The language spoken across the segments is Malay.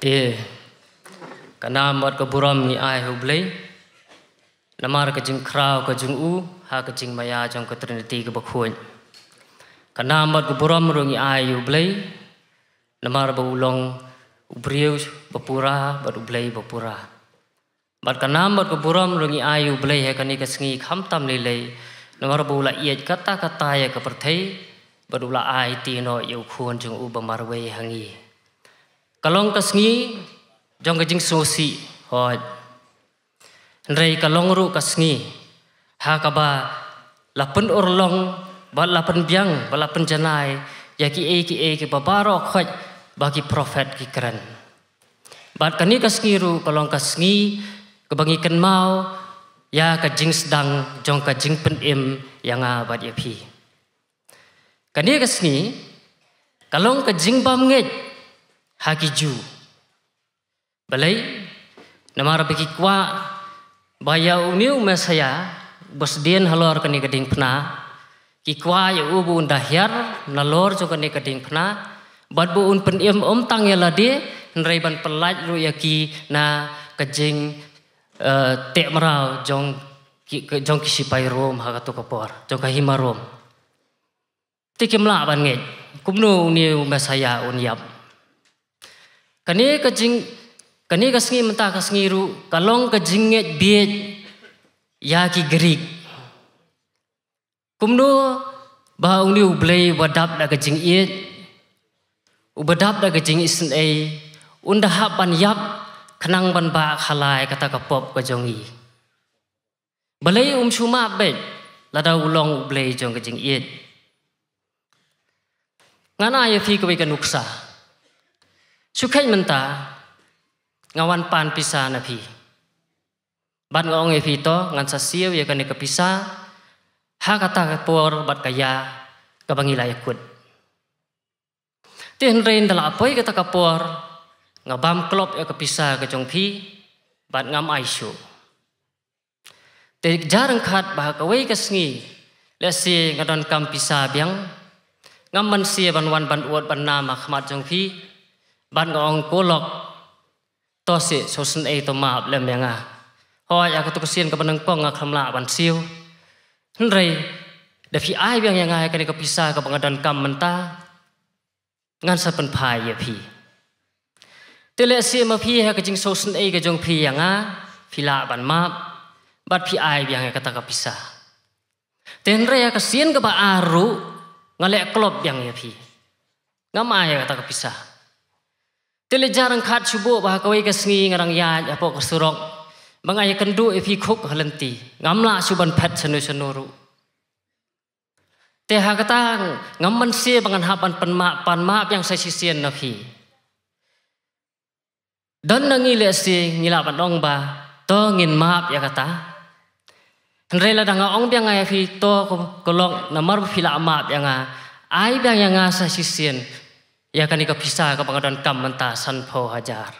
Pi kana mat ke buram ni ai ah, eh, hublei. Lamar ke jing krau ke jing u ha ke jing maya jong ke trinity ke bakhuin. Kana mat ke buram rong ai ah, eh, hublei. Lamar ba ulong ubriu bapura bat ublei bapura. Mat kana mat ke buram rong ai hublei ha ah, eh, kani ke sngi kham tam lelei. Lamar ba ula iet kata kata ya ke perthei. Berulah ai tino yukun jung u bamarwe hangi. Hangi kalong kasngi jong gajing sosi hod rei kalong ru kasngi ha kaba lapun urlong ba lapun biang ba lapun janai ya ki e ki e ki babaro khoj bagi prophet ki kran bat kani kasngi ru kalong kasngi kebangi ken mau ya ka jing sedang jong ka jing pen im yang abad ya pi kani kasngi kalong ka jing bam ngej hakiju. Balai, nama rapi kikwa baya uniu bos bosdien halor kani keding pna. Kikwa ya ubu undahyar nalor juga kani keding pna. Bad bu un peniem om tang ya ladi nreiban pelaj lu yaki na kejing eh, tek merau jong jong kisipai rom hagatu kapor jong kahima rom. Tikimla abang ngej, kumnu uniu mesaya uniap kani ka jing kani ka sngi mta ka sngi ru kalong long ka jinget biet ya ki greek kumno ba ung liu blei wa dap da ka jing iet u ba da ka jing isn a unda ha ban yap khnang ban ba khalai kata ka pop ka jong i balai um shuma be la da ulong blei jong ka jing iet ngana ya fi ka wi ka nuksa ชุกเข่มันตางาวันปานพิสานะพีบัดงองเอพีโตงันสัสเซียวยากันเอกพิสาฮากตากปัวรบัดกายากับังิลายกุดที่เห็นเรนตลาปอยกตากปัวงาบัมคลอบยากพิสากจงพีบัดงามไอชูแต่จารังคัดบากเวกสงีเลสีงาดอนคำพิสาบียงงามมันเสียบันวันบันอวดบันนามาขมาจงพีบันอองกูหลอกตัวสิโซสันเอตมาบเลมยังอ่ะฮอยากตุกเซียนกับนังกองอ่ะคำลาบันซิวนั่นไรเดพี่ไอ้ยังยังไงกันก็พิศากับบังดันกรรมมันตางานสัตว์เป็นพายเยพี่เตเลเซียมาพี่ฮะก็จิงโซสันเอกับจงพี่ยังอ่ะพิลาบันมาบบัดพี่ไอ้ยังไงก็ตะกับพิศาเตนไรอยากเซียนกับอารุงาเล็กกลบยังเยพี่งามไอ้ก็ตะกับพิศา Tele jarang khat subo bah kawai ke sengi ngarang ya apo ke surok. Mangai kendu e fi khok halanti. Ngamla suban phat sanu sanuru. Te ha kata ngamman se bangan hapan panma panma yang sai sisien na fi. Dan nangi le se ngila panong ba to ngin map ya kata. Hendre la danga ong biang ngai fi to kolong na mar fi la map yang a. Ai biang yang a sai sisien. Ya kan ika pisa ka pangadon kam manta san hajar.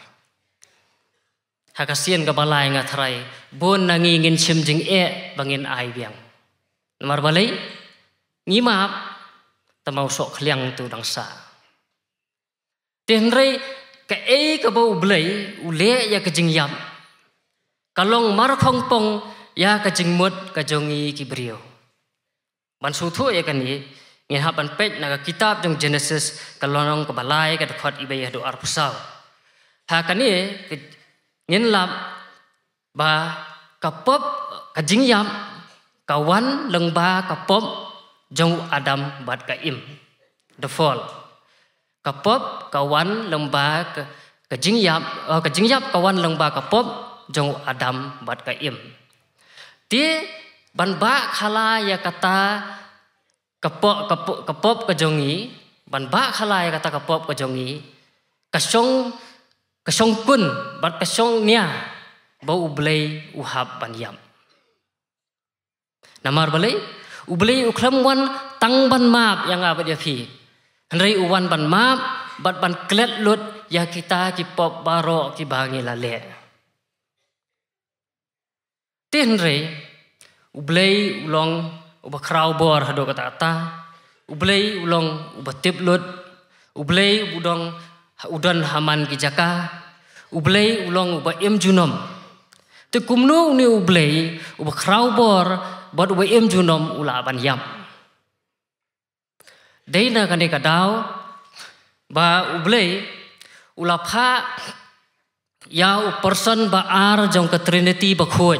Ha ka sien ka balai nga thrai bon na ngi jing e bangin ai biang. Namar balai ngi maaf, ta mau so khliang tu dang sa. Ten rei e ka bo blai u ya ka jing yam. Kalong mar pong ya ka jing mut ka jong i ki brio. Man su ya kan ni ngi haban pet na kitab jung genesis kalonong ke balai ke dekat ibe ya do arpusau ha kani ngin lap ba kapop kajing yam kawan lengba kapop jong adam bat ka im the fall kapop kawan lengba kajing yam oh, kajing yam kawan lengba kapop jong adam bat ka im ti ban ba khala ya kata กระปอกกระปกระปบกระจงีบันบ้าขลายกระตากระปบกระจงีกระชงกระชงกุนบัดกระชงเนียบ่อุเบลยอุหับบันยำนามารเบลยอุเบลยอุคลำวันตั้งบันมาบยังอาบดียพีฮันรีอุวันบันมาบบัดบันเคล็ดลุดยาคิตาคิปอบบารอคิบางีลาเละเต้นเรอุเบลยอุลอง uba krau bor hado kata ata ublei ulong uba tip lut ublei udong udan haman ki jaka ublei ulong uba im junom te kumno uni ublei uba krau bor bad uba im junom ula ban yam deina kane ka dau ba ublei ula pha ya u person ba ar jong ka trinity ba khuj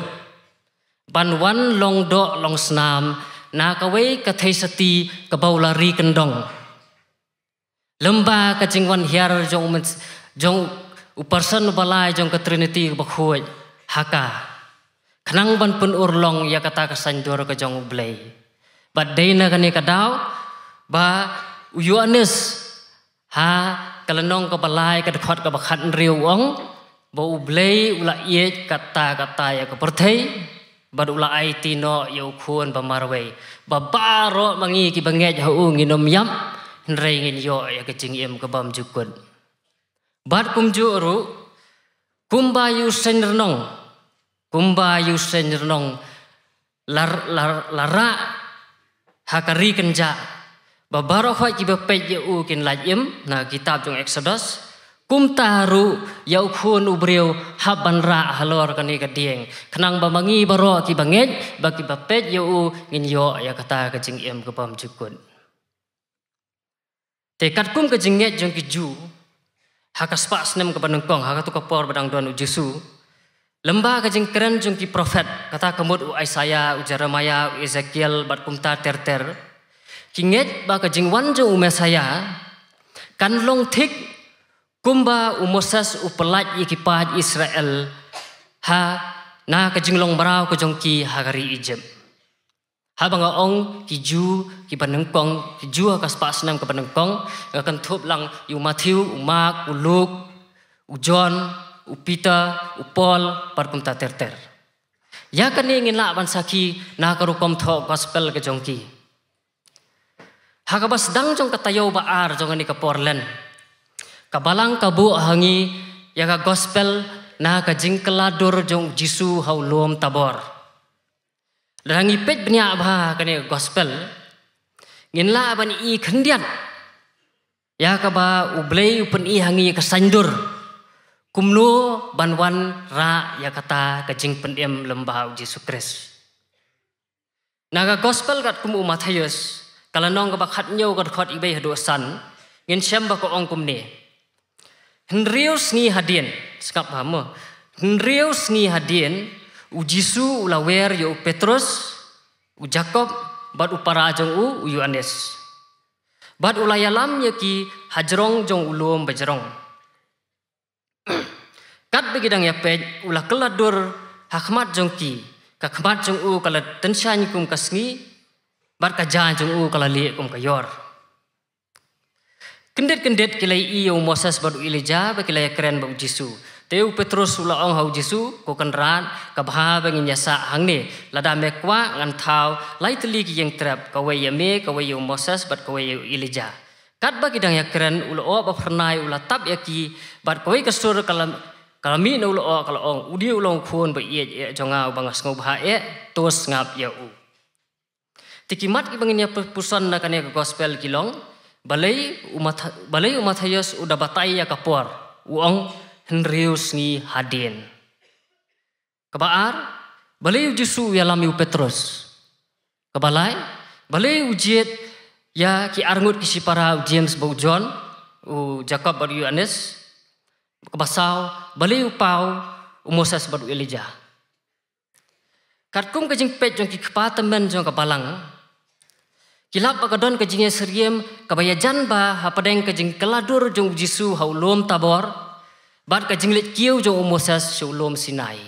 ban wan long do long snam na kawai ka thai sati ka baula ri kendong lemba ka jingwan hiar jong jong u person balai jong ka trinity ba khoi haka khnang ban pun urlong ya kata ka san dor ka jong blai ba dei na kani ka dau ba uyonis ha kalenong ka balai ka khot ka khat riu ong ba u blai ula ye kata kata ya ka perthei barula ai tino yo khuon ba marwe ba baro mangi ki banget ha u nginom yam rei ngin yo ya ke ching em ke bam jukun bar kum ju ru kum ba yu sen renong kum ba yu sen renong lar lar lara ha kari kenja ba baro ha ki ba pe ye u kin la yem na kitab jung exodus kum taru yau khun ubriu haban ra halor kani ka dieng khnang ba mangi ba ro ki ba ba ki ba pet yau ngin yo ya kata ka jing em ka pam chukun te kat kum ka jing ngej jong ki ju ha ka spa snem ka banung kong ha ka tu ka por badang don u jesu lemba ka jing kren jong ki prophet kata kamut u isaia u jeremaya u ezekiel bat kum ta ter ter ki ngej ba ka jing wan jong u mesaya kan long thik Kumba umosas upelat ikipad Israel ha na kajinglong barau kujongki hagari ijem. Ha bangga ong kiju ki panengkong kiju ha kaspas nam ka panengkong akan thup lang yu Matthew u Mark u Luke u John u Peter u Paul par kumta terter. Ya kan ni ingin lak bansa ki na karukom tho gospel ke jongki. Ha ka bas dang jong katayau ba ar jong ani ka Portland kabalang kabu hangi ya ka gospel na ka jingkeladur jong jisu hau luom tabor rangi pet bnya bha kane gospel nginla aban i khandian ya ka ublei upen i hangi ka sandur kumnu banwan ra ya kata ka pendiam lembah jisu kris naga gospel kat kum umat hayus kalanong ka ba khatnyo kat khat ibai hadu san ngin syamba ko ong kum ni Henrius ni hadien. Sekap paham. Henrius ni hadien. Ujisu ulawer yo Petrus. U Jacob. Bat upara ajong u u Yohanes. Bat ulayalam ya ki hajrong jong ulum bajrong. Kat begidang ya pe ulah keladur hakmat jong ki. Kakmat jong u kalat tensyanyikum kasni, Bat kajan jong u kalali kum Kayor. Kendet-kendet kila iya Moses baru ilija ba kilai keren bau ujisu. Teu Petrus ulah orang hau jisu kau kenal, ka bha ba ngin yasa hang ne. Lada mekwa ngan thau lai tuli ki yang terap kau wai yame ka wai ya Moses bad ka wai ya ilija. Kat bagi kidang ya keren ulah o ba pernai ula tap ya ki bad ka wai kasur kalam kalami na ula o kala ong udi ula ong kuon ba iya jia jonga ba ngas ngau tos ngap ya u. Tikimat ibangin ya perpusan nakane ya ke gospel kilong balai umat ha, balai umat hayos udah batai ya kapuar uang Henrius ni hadin kebaar balai ujisu ya lami Petrus kebalai balai ujiet ya ki argut kisi para James bau John u Jacob bau Yohanes kebasau balai u pau u Moses bau Elijah Kartum kejeng pet jong ki kepa jong kepalang Kilap pagadon ke jingnya seriem, kabaya janba, apa deng ke jing keladur jong jisu haulom tabor, bat ke jinglet kiu jong umoses shulom sinai.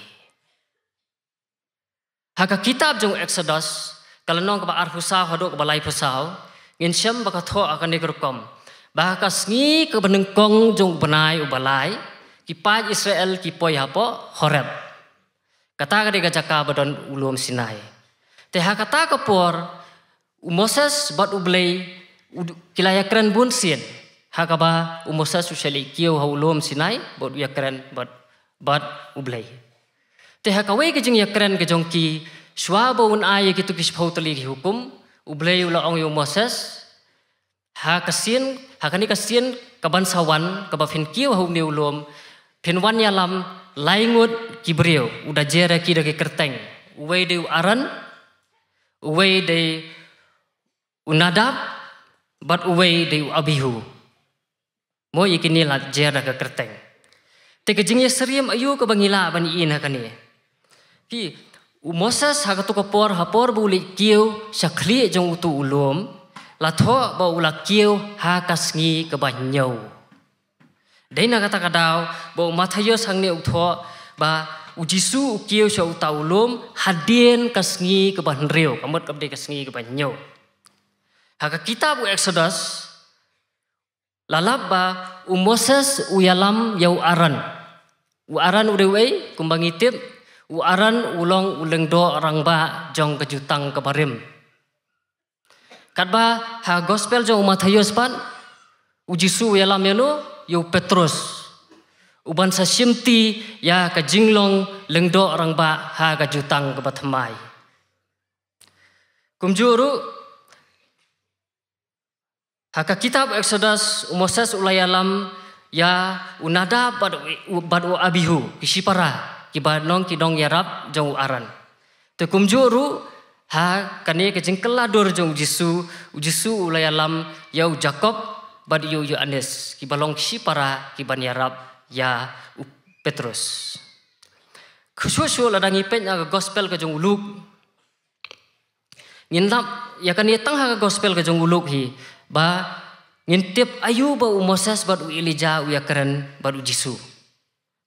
Haka kitab jong Exodus, kalau nong kepa arhusa hodok kepa lai pesau, ngin syam baka tho akan negerukom. Bahaka sengi ke benengkong jong benai ubalai, kipaj Israel kipoy hapo horeb. Kata kadega jaka badan ulum sinai. Teh kata kepor, ke Moses bat kilaya kilayakran bun sin. Hakaba Moses usali kio haulom sinai bat yakran bat bat ublei. Teh hakawai ke jing yakran kejeng ki, swa ba un ai ke kisphau tali hukum ublei ula ang yo Moses. Ha hakani kasin kaban sawan kaba fin kio hau ni fin wan yalam laingut kibrio udah ki de kerteng. Uwe de aran uwe de unadab but away de abihu mo ikini la jera ka kerteng te ke jingye seriem ayu ka bangila ban i na kani ki u moses ha ka to ka por ha por buli kiu sakli jong utu ulom la tho ba ula kiu ha ka sngi ka ba nyau de na kata ka dau bo mathayo sangne u tho ba u jisu u kiu sha u ta ulom hadien ka sngi ka ba nreo kamot ka de ka sngi ka ba nyau Haka kitab Exodus lalabba u Moses u yalam yau aran. U aran u rewei kumbang itip u aran ulong uleng do orang ba jong kejutang kebarim Katba ha gospel jong Matius pan u Jisu u yalam yano yau Petrus. Uban sa simti ya kajinglong lengdo orang ba ha kajutang kebatamai. Kumjuru Haka kitab Exodus Moses ulai alam ya unada badu badu abihu kisipara kibanong nong kidong yarab jong aran. Te kumjuru ha kane kejeng jengkela dor jong jisu jisu ulai alam ya u Jacob badu yu yu anes kibalong kisipara kiban yarab ya Petrus. Kusua-sua ladangi penya ke gospel ke jong uluk. Ngintap ya kane tengha ke gospel ke jong uluk hi ba ngintip ayu ba u Moses ba u Elija u yakaran ba u Jisu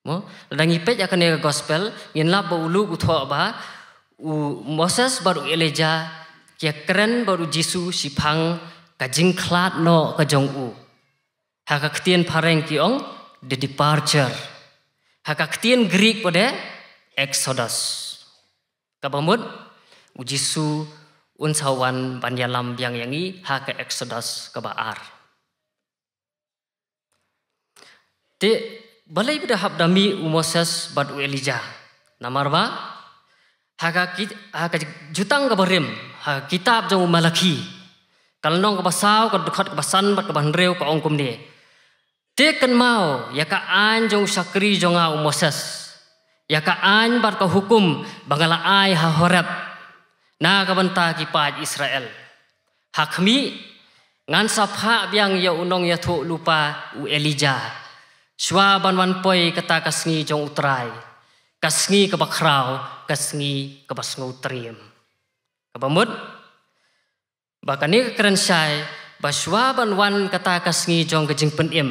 mo lang ipet yakane ya gospel ngin lab ba u lu u ba u Moses ba u Elija yakaran ba u Jisu si phang ka jingklat no ka jong u ha ka ktien pareng ki ong the departure ha ka ktien greek pode exodus ka bamut u Jisu unsawan banyalam yang yangi hake eksodus ke baar. Ti balai bida habdami umoses badu elija. Namar ba? Haka, haka jutang ke barim, haka kitab jang umalaki, Kalau nong ke basau, ke dukhat ke basan, ke ongkum ni. Ti kan mau, ya ka an jang usakri jang umoses. Ya ka an bar ke hukum, bangala ai ha horeb na kabanta ki paj israel hakmi ngan sapha biang ya unong ya thu lupa u elija swa wan poi kata kasngi jong utrai kasngi ka bakrau kasngi ka basngau triem kabamut bakani ka keren sai ba swa banwan kata kasngi jong gejing pen im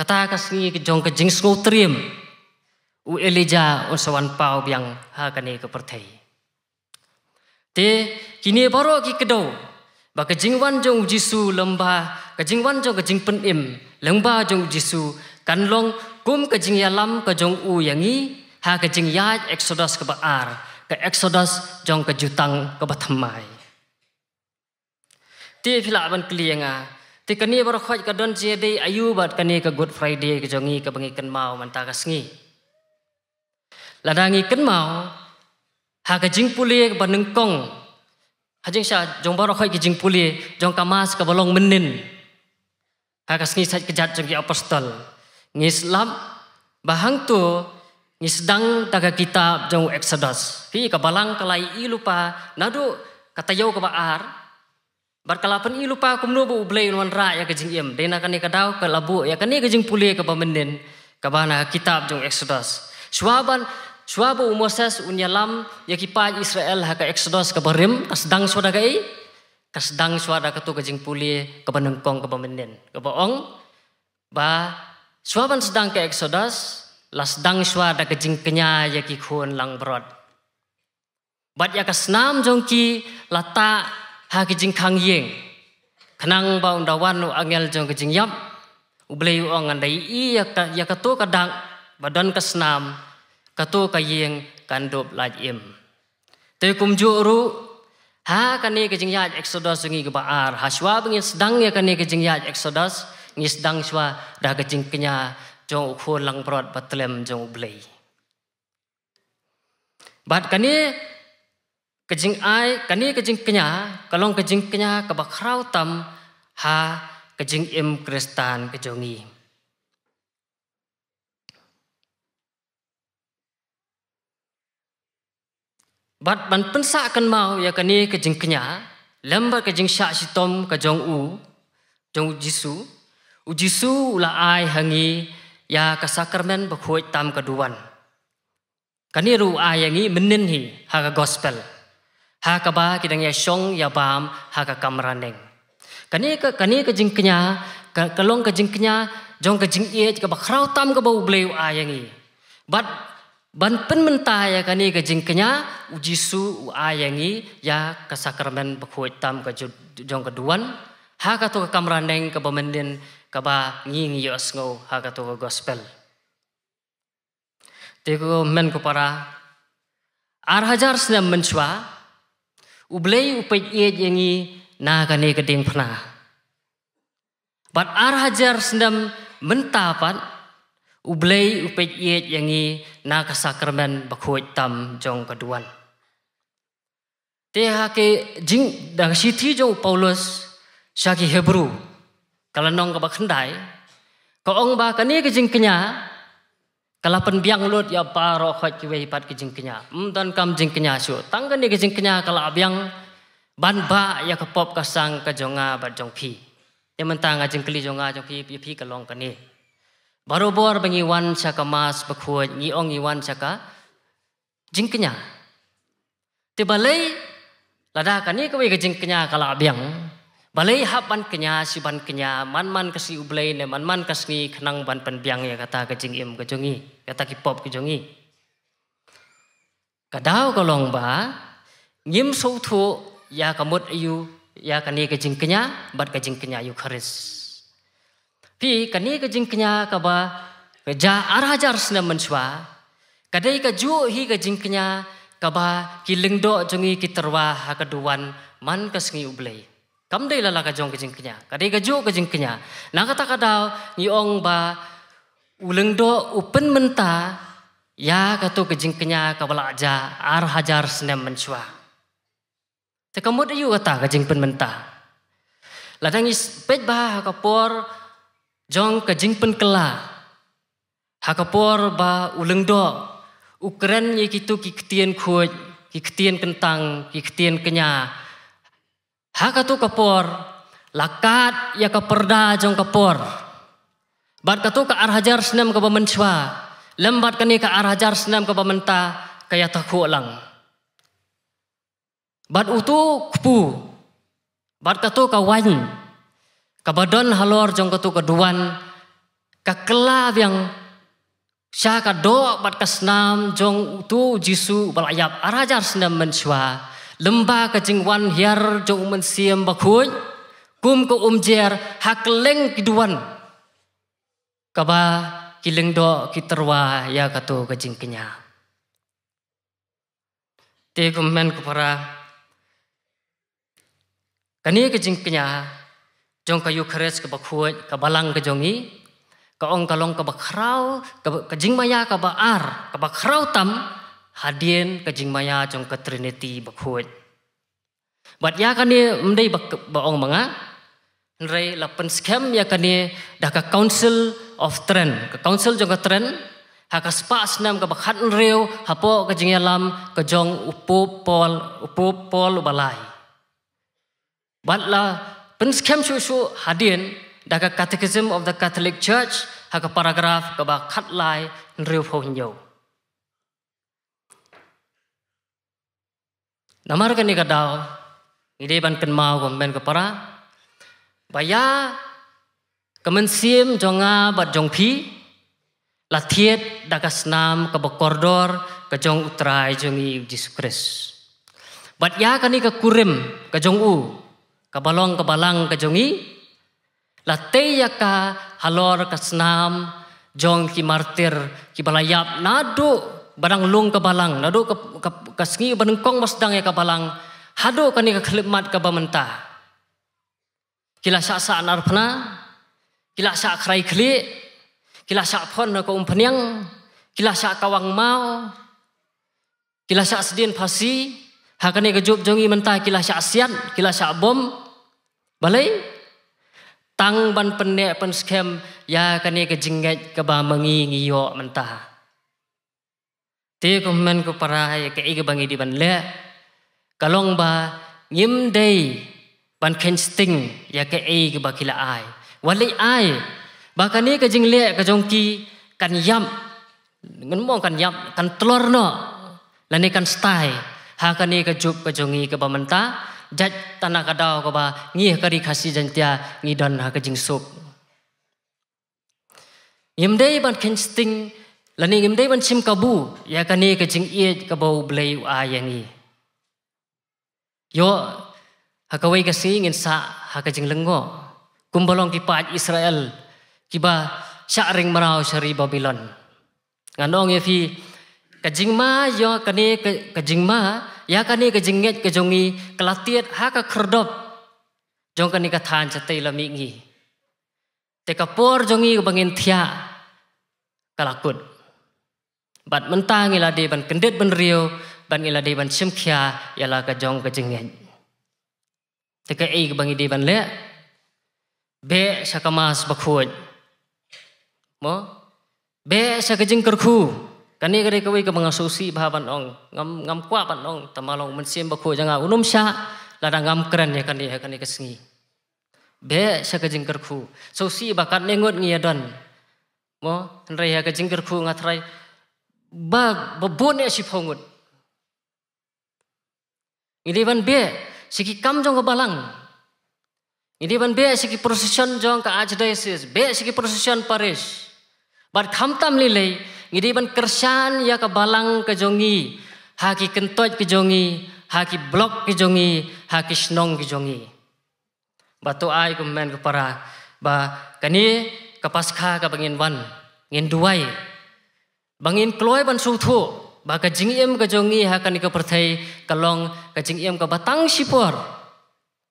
kata kasngi jong gejing sngau triem u elija on sawan pau biang ha kani ka perthei Te kini baru ki kedo. Ba ke jing wan jong jisu lemba, ke jing wan jong ke jing im, lemba jong jisu kan kum ke jing yalam ke jong u yangi ha ke jing ya exodus ke baar, ke exodus jong ke jutang ke batamai. Te fila ban kliyanga. Te kini baru khoj ke don jie de ayu bat kini ke good friday ke jongi ke bengi ken mau mantaka sngi. Ladangi ken mau ha jing puli ek banung kong ha jing sya jong ba rokhoi ki jing puli jong ka mas ka balong menin ha ka sngi kejat jong ki apostol ngis islam bahang tu ngis sedang taga kitab jong exodus hi ka balang kalai i lupa nadu kata yo ka ar bar kalapan i lupa kum no bu blai wan ra ya ka jing im de na ka ni ka dau labu ya ka ni ka jing puli ka ba menin ka kitab jong exodus Suaban Suabu Moses unyalam yakipai Israel ha ka Exodus ka Barim kasdang suara ka kasdang suara ka tu ka jingpuli ka banengkong ka bamenen ka baong ba suaban sedang ka Exodus lasdang suara ka jingkenya yakikhun lang brot bat ya kasnam jongki lata ha ka jingkhang yeng kenang ba undawan angel jong ka jingyap ubleyu ong andai i ya ka ya ka tu ka dang badan kasnam กตัวกยียงกันดบลายเอ็มตคุมจูรู้ฮะกันนี้กจิงยาจเอ็กซ์โดสงี้กบอาร์ฮัชวาบงี้สดังเนี่ยกันนี้กจิงยาจเอ็กซ์โดสงี้สดังชวาดากจิงกญาจงอุคูลังปรอดบัตเลมจงอุบลีบัดกันนี้กจิงไอกันนี้กจิงกญากลองกจิงกญากบคราวตัมฮะกจิงเอ็มคริสตานกจงี้ bat ban pensa kan mau ya kani ke jing kenya lembar ke jing sya si tom ke jong u jong jisu u jisu la ai hangi ya ka sakramen ba khoi tam ka duan kani ru ai yangi menin hi ha ka gospel ha ka ba ki dang ya song ya bam ha ka kamraneng kani ka kani ke jing kenya ka kalong ke jing kenya jong ke jing e ka ba khrau tam ka ba u blew ai yangi bat ban pen mentah ya kan? ke jingkenya uji su ayangi ya ke sakramen bekuat ke jong keduan Haga tu ke kamrandeng ke bemendin ke ba nging yo sngo ha tu ke gospel te men ko para ar hajar snem menchwa ublei upai ye jingi na ka ne ke ding pna bat ar mentah pat อุเบยอุเปจีอย่างนี้นาคสักรมันบกหวยตำจงกระดวนเทหาเกจิงดังสิทธิจงเปาลุสชากิเฮบรูกลันองกับขันไดก็องบากันนี้กจิงกัญญาคลาเป็นบียงลุดยาปารอคอยคิวิปัดกจิงกัญญาอุ้มตันคำจิงกัญญาสูตั้งกันนี้กจิงกัญญาคลาบียงบันบะยาขปบกสังกจงอาบจงพีเยมันตางกจิงกลีจงอาจงพีพีกลองกันนี้ Barobor bagi wan caka mas bekuat ni ong ni wan caka jingkanya. Tiba lay lada kan ni kau jingkanya kalau abiang. Balai hap ban kenya, si ban kenya, man man kasi ublay ne, man man kasi kenang ban pan biang ya kata kejing im kejongi, kata kipop kejongi. Kadau kalong ba, ngim sautu ya kamut ayu ya kani kejing kenya, bat kejing kenya iyu karis. Pi kani ke jingkanya kaba keja arajar sna mencua. Kadai ke juo hi ke jingkanya kaba kiling do jungi kiterwa hakaduan man kesngi ublei. Kamdei lala ke jong ke jingkanya. Kadai ke juo ke jingkanya. Nang kata kadau ni ong ba uleng do upen menta ya kato ke jingkanya kaba laja arajar ha sna mencua. Tekamut iyo kata ke jingpen menta. Ladang is pet bah hakapor. Ladang is pet bah hakapor jong ka jing pen kala ba uleng do ukren ye ki tu ki ktien khuj ki ktien kentang ki ktien kenya ha ka lakat ya ka jong ka por bat ka ka arhajar senam ka bamen lembat ka ni ka arhajar senam ka bamen ta ka ya takhu bat utu kupu bat katu tu ka wanyi kabadon haluar jong ketu keduan kekelab yang saya ka doa bat kasnam jong tu jisu balayap arajar sendam mensua lembah kejingwan hiar jong mensiem bakuy kum ko umjer hakleng keduan, kaba kileng do kiterwa ya katu kejing kenya te kumen kupara kani kejing jong kayu keris ka bakhuwa ka balang ka jongi ka ong ka long ka bakhrau ka jingmaya ka ba ar ka bakhrau tam hadien ka maya jong ka trinity bakhuwa bat ya kan ni mdei ba, ba ong manga nrei lapen scam ya kan ni da ka council of trend ka council jong ka trend ha ka spa snam ka bakhat nreu ha po ka jingyalam ka jong upu pol upu pol balai bat la Prince Kem Chushu hadin daga Catechism of the Catholic Church haka paragraf kaba khatlai nriu pho hinyo. Namar ka nika dao, ngide ban kan mao kong ben ka para, baya kaman siyem jonga bat jong pi, la thiet daga senam kaba kordor ka jong utrai jongi Jesus Christ. Bat ya ka kurim ka jong u, kabalong kabalang kajungi la teya ka halor kasnam jong ki martir ki balayap nadu barang lung kabalang nadu ka, Barang kong banengkong masdang ya kabalang hado kani ka khlimat ka bamenta kila sa sa narpna kila sa krai kila sa phon na ko umpniang kila sa kawang mau kila sa sedin pasi hakani ka job jongi menta kila sa asian kila sa bom Balai? Tang ban penek pen skem ya kani ke jengget ke ba mengi ngiyo mentah. Ti ko men ko parai ke ige bangi di ban le. Kalong ba ngim dei ban ken sting ya ke ige ba kila ai. Walai ai ba kani ke jeng le ke jongki kan yam ngen mo kan yam kan telor no. Lani kan stai ha kani ke jup ke jongi ke ba mentah jat tanah kadau ko ba ngi kari khasi jantia ngi don ha kajing sok yimde ban kensting lani yimde ban sim kabu ya kani kajing ie kabau blai a yangi yo ha kawai ka si ngin sa ha kajing lengo kumbalong ki pa israel kiba sha ring marau shari babilon dong ye fi kajing ma yo kani kajing ma ยากันนี่ก็จึงเงก็จงงีกลาเตียดฮักก็ครดบจงกันนี่ก็ทานจะตีละมิงีแต่กระปอร์จงงีก็บังเงินเทียกลากุดบัดมันตางอีลาเดบันกันเด็ดบันเรียวบันอีลาเดบันชิมขียยาลากะจงก็จึงเงินแต่กระเอกบังเงินเดบันเละเบะชะกมาสบักหวยมอเบะชะกจึงกระคู่ kani kare kawai ka manga sosi bha ban ong ngam ngam kwa ban ong tamalong mun sim ba kho janga unum sha la da ngam kran ne kani ha kani ka singi be sha ka jingkar khu sosi ba kan ne ngot ngia ya don mo han ya rai ha ka jingkar khu nga thrai ba ba bo ne ya si phongut ngi ban be siki kam jong balang ngi ban be siki procession jong ka ajdai ses be siki procession paris bar kham tam li lei Ngidi ban kersan ya ka balang ka jongi, haki kentoj ka jongi, haki blok ka jongi, haki snong ka jongi. Ba to ai ku men ku para ba kani ka paskha ka bangin wan, ngin duai. Bangin kloi ban su ba ka jing em ka jongi ha kani ka perthai ka long ka jing em ka batang sipor.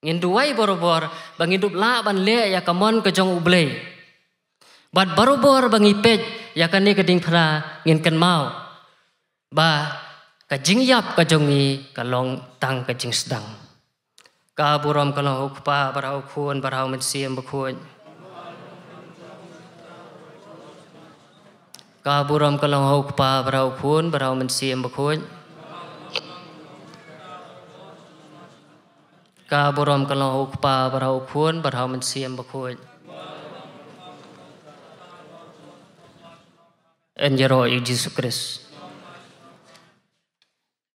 Ngin duai bor bor, bangin dup la ban le ya ka mon ka jong ublei. บัดบารบอร์บังอีเป็ดอยากกันนี่กระดิ่งพราเงินกันเมาบ่ากระจิงยับกระจงีกระลองตังกระจิงสดังกาบุรอมกระลองอุกปาบาราอุนบาราอุมเสียมบุคุณกาบุรอมกระลองอุกปาบาราอุนบาราอุมเสียมบุคุณกาบุรอมกระลองอุกปาบาราอุนบาราอุมเสียมบุคุณ and your Lord Jesus Christ.